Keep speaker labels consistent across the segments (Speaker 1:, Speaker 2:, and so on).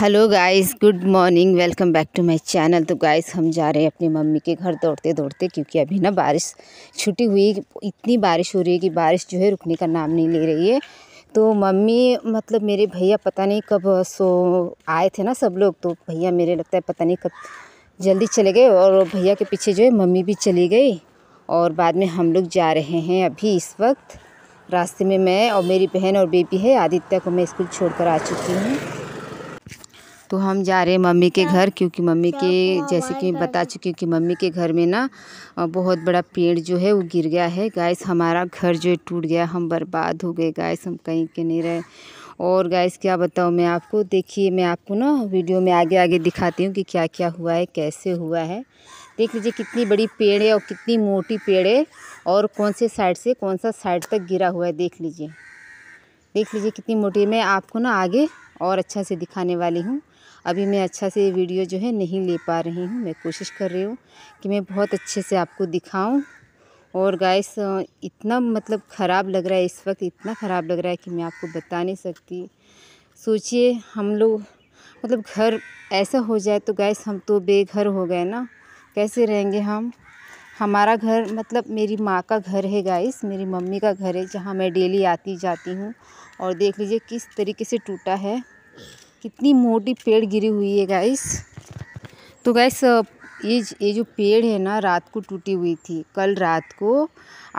Speaker 1: hello guys good morning welcome back to my channel तो guys हम जा रहे हैं अपनी मम्मी के घर दौड़ते दौड़ते क्योंकि अभी ना बारिश छुट्टी हुई इतनी बारिश हो रही है कि बारिश जो है रुकने का नाम नहीं ले रही है तो मम्मी मतलब मेरे भैया पता नहीं कब सो आए थे ना सब लोग तो भैया मेरे लगता है पता नहीं कब जल्दी चले गए और भैया के पीछे जो है मम्मी भी चली गई और बाद में हम लोग जा रहे हैं अभी इस वक्त रास्ते में मैं और मेरी बहन और बेबी है आदित्य को मैं स्कूल छोड़ कर आ चुकी हूँ तो हम जा रहे हैं मम्मी के घर क्योंकि मम्मी के जैसे कि बता चुकी हूँ कि मम्मी के घर में ना बहुत बड़ा पेड़ जो है वो गिर गया है गैस हमारा घर जो है टूट गया हम बर्बाद हो गए गैस हम कहीं के नहीं रहे और गैस क्या बताऊँ मैं आपको देखिए मैं आपको ना वीडियो में आगे आगे दिखाती हूँ कि क्या क्या हुआ है कैसे हुआ है देख लीजिए कितनी बड़ी पेड़ है और कितनी मोटी पेड़ है और कौन से साइड से कौन सा साइड तक गिरा हुआ है देख लीजिए देख लीजिए कितनी मोटी मैं आपको ना आगे और अच्छा से दिखाने वाली हूँ अभी मैं अच्छा से वीडियो जो है नहीं ले पा रही हूँ मैं कोशिश कर रही हूँ कि मैं बहुत अच्छे से आपको दिखाऊँ और गैस इतना मतलब ख़राब लग रहा है इस वक्त इतना ख़राब लग रहा है कि मैं आपको बता नहीं सकती सोचिए हम लोग मतलब घर ऐसा हो जाए तो गैस हम तो बेघर हो गए ना कैसे रहेंगे हम हमारा घर मतलब मेरी माँ का घर है गैस मेरी मम्मी का घर है जहाँ मैं डेली आती जाती हूँ और देख लीजिए किस तरीके से टूटा है कितनी मोटी पेड़ गिरी हुई है गाइस तो गाइस ये ये जो पेड़ है ना रात को टूटी हुई थी कल रात को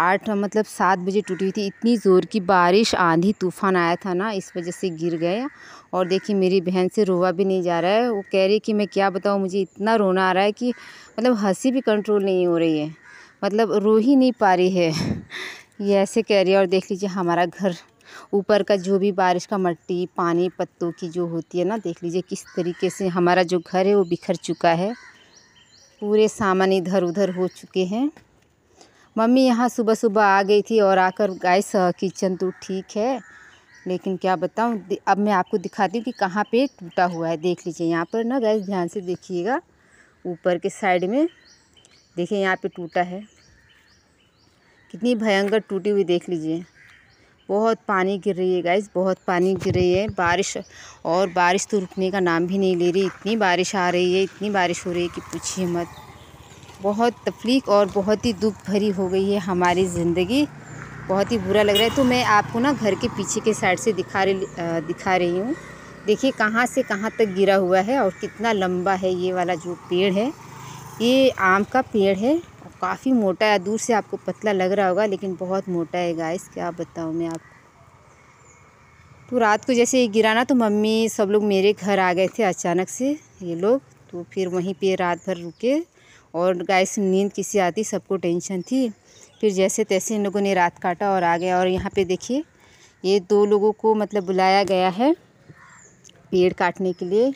Speaker 1: आठ मतलब सात बजे टूटी हुई थी इतनी ज़ोर की बारिश आंधी तूफान आया था ना इस वजह से गिर गया और देखिए मेरी बहन से रोवा भी नहीं जा रहा है वो कह रही कि मैं क्या बताऊँ मुझे इतना रोना आ रहा है कि मतलब हंसी भी कंट्रोल नहीं हो रही है मतलब रो ही नहीं पा रही है ये ऐसे कह रही है और देख लीजिए हमारा घर ऊपर का जो भी बारिश का मट्टी पानी पत्तों की जो होती है ना देख लीजिए किस तरीके से हमारा जो घर है वो बिखर चुका है पूरे सामान इधर उधर हो चुके हैं मम्मी यहाँ सुबह सुबह आ गई थी और आकर गाय गैस किचन तो ठीक है लेकिन क्या बताऊँ अब मैं आपको दिखाती हूँ कि कहाँ पे टूटा हुआ है देख लीजिए यहाँ पर ना गैस ध्यान से देखिएगा ऊपर के साइड में देखिए यहाँ पे टूटा है कितनी भयंकर टूटी हुई देख लीजिए बहुत पानी गिर रही है गाइस बहुत पानी गिर रही है बारिश और बारिश तो रुकने का नाम भी नहीं ले रही इतनी बारिश आ रही है इतनी बारिश हो रही है कि पूछिए मत बहुत तफलीक और बहुत ही दुख भरी हो गई है हमारी ज़िंदगी बहुत ही बुरा लग रहा है तो मैं आपको ना घर के पीछे के साइड से दिखा रही दिखा रही हूँ देखिए कहाँ से कहाँ तक गिरा हुआ है और कितना लंबा है ये वाला जो पेड़ है ये आम का पेड़ है काफ़ी मोटा है दूर से आपको पतला लग रहा होगा लेकिन बहुत मोटा है गाइस क्या बताऊँ मैं आपको तो रात को जैसे ये गिरा ना तो मम्मी सब लोग मेरे घर आ गए थे अचानक से ये लोग तो फिर वहीं पे रात भर रुके और गाइस नींद किसी आती सबको टेंशन थी फिर जैसे तैसे इन लोगों ने रात काटा और आ गया और यहाँ पर देखिए ये दो लोगों को मतलब बुलाया गया है पेड़ काटने के लिए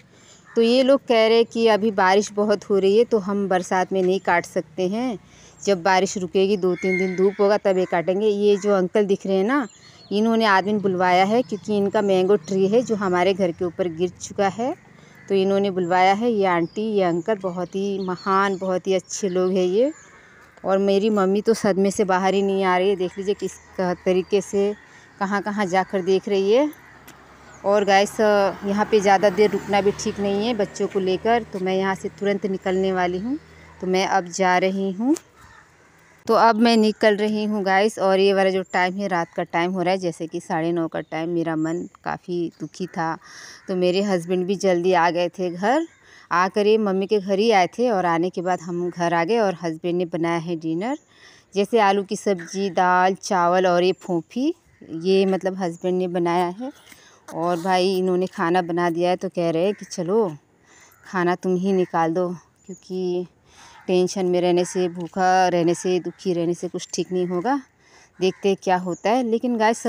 Speaker 1: तो ये लोग कह रहे कि अभी बारिश बहुत हो रही है तो हम बरसात में नहीं काट सकते हैं जब बारिश रुकेगी दो तीन दिन धूप होगा तब ये काटेंगे ये जो अंकल दिख रहे हैं ना इन्होंने आदमी बुलवाया है क्योंकि इनका मैंगो ट्री है जो हमारे घर के ऊपर गिर चुका है तो इन्होंने बुलवाया है ये आंटी ये अंकल बहुत ही महान बहुत ही अच्छे लोग हैं ये और मेरी मम्मी तो सदमे से बाहर ही नहीं आ रही है देख लीजिए किस तरीके से कहाँ कहाँ जाकर देख रही है और गैस यहाँ पे ज़्यादा देर रुकना भी ठीक नहीं है बच्चों को लेकर तो मैं यहाँ से तुरंत निकलने वाली हूँ तो मैं अब जा रही हूँ तो अब मैं निकल रही हूँ गैस और ये वाला जो टाइम है रात का टाइम हो रहा है जैसे कि साढ़े नौ का टाइम मेरा मन काफ़ी दुखी था तो मेरे हस्बैंड भी जल्दी आ गए थे घर आकर ये मम्मी के घर ही आए थे और आने के बाद हम घर आ गए और हस्बैंड ने बनाया है डिनर जैसे आलू की सब्ज़ी दाल चावल और ये फोफी ये मतलब हस्बैंड ने बनाया है और भाई इन्होंने खाना बना दिया है तो कह रहे हैं कि चलो खाना तुम ही निकाल दो क्योंकि टेंशन में रहने से भूखा रहने से दुखी रहने से कुछ ठीक नहीं होगा देखते क्या होता है लेकिन गैस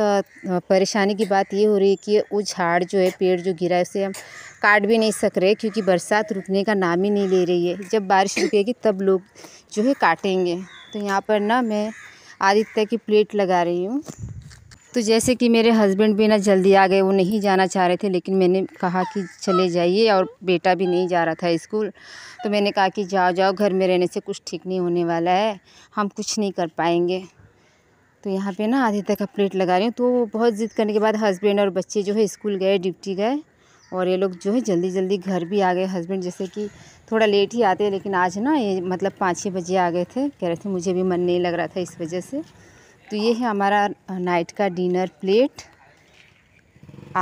Speaker 1: परेशानी की बात ये हो रही है कि वो झाड़ जो है पेड़ जो गिरा है उसे हम काट भी नहीं सक रहे क्योंकि बरसात रुकने का नाम ही नहीं ले रही है जब बारिश रुकेगी तब लोग जो है काटेंगे तो यहाँ पर ना मैं आदित्य की प्लेट लगा रही हूँ तो जैसे कि मेरे हस्बैंड भी ना जल्दी आ गए वो नहीं जाना चाह रहे थे लेकिन मैंने कहा कि चले जाइए और बेटा भी नहीं जा रहा था स्कूल तो मैंने कहा कि जाओ जाओ घर में रहने से कुछ ठीक नहीं होने वाला है हम कुछ नहीं कर पाएंगे तो यहाँ पे ना आधे तक का प्लेट लगा रही हूँ तो बहुत ज़िद्द करने के बाद हस्बैंड और बच्चे जो है स्कूल गए ड्यूटी गए और ये लोग जो है जल्दी जल्दी घर भी आ गए हस्बैंड जैसे कि थोड़ा लेट ही आते हैं लेकिन आज ना ये मतलब पाँच छः बजे आ गए थे कह रहे थे मुझे भी मन नहीं लग रहा था इस वजह से तो ये है हमारा नाइट का डिनर प्लेट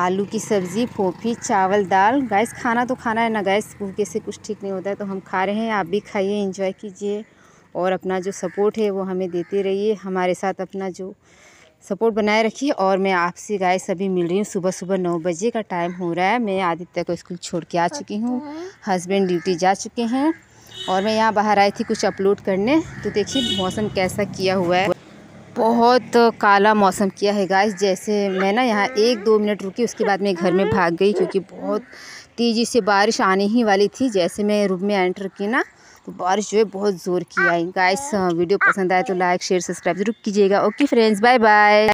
Speaker 1: आलू की सब्ज़ी पोफी चावल दाल गैस खाना तो खाना है ना गैस भूखे से कुछ ठीक नहीं होता है तो हम खा रहे हैं आप भी खाइए इंजॉय कीजिए और अपना जो सपोर्ट है वो हमें देते रहिए हमारे साथ अपना जो सपोर्ट बनाए रखिए और मैं आपसे गाय सभी मिल रही हूँ सुबह सुबह नौ बजे का टाइम हो रहा है मैं आदित्य को स्कूल छोड़ के आ चुकी हूँ हस्बैंड ड्यूटी जा चुके हैं और मैं यहाँ बाहर आई थी कुछ अपलोड करने तो देखिए मौसम कैसा किया हुआ है बहुत काला मौसम किया है गाइस जैसे मैं ना यहाँ एक दो मिनट रुकी उसके बाद मैं घर में भाग गई क्योंकि बहुत तेज़ी से बारिश आने ही वाली थी जैसे मैं रूम में एंटर की ना तो बारिश जो है बहुत ज़ोर की आई गाइस हाँ, वीडियो पसंद आए तो लाइक शेयर सब्सक्राइब जरूर कीजिएगा ओके फ्रेंड्स बाय बाय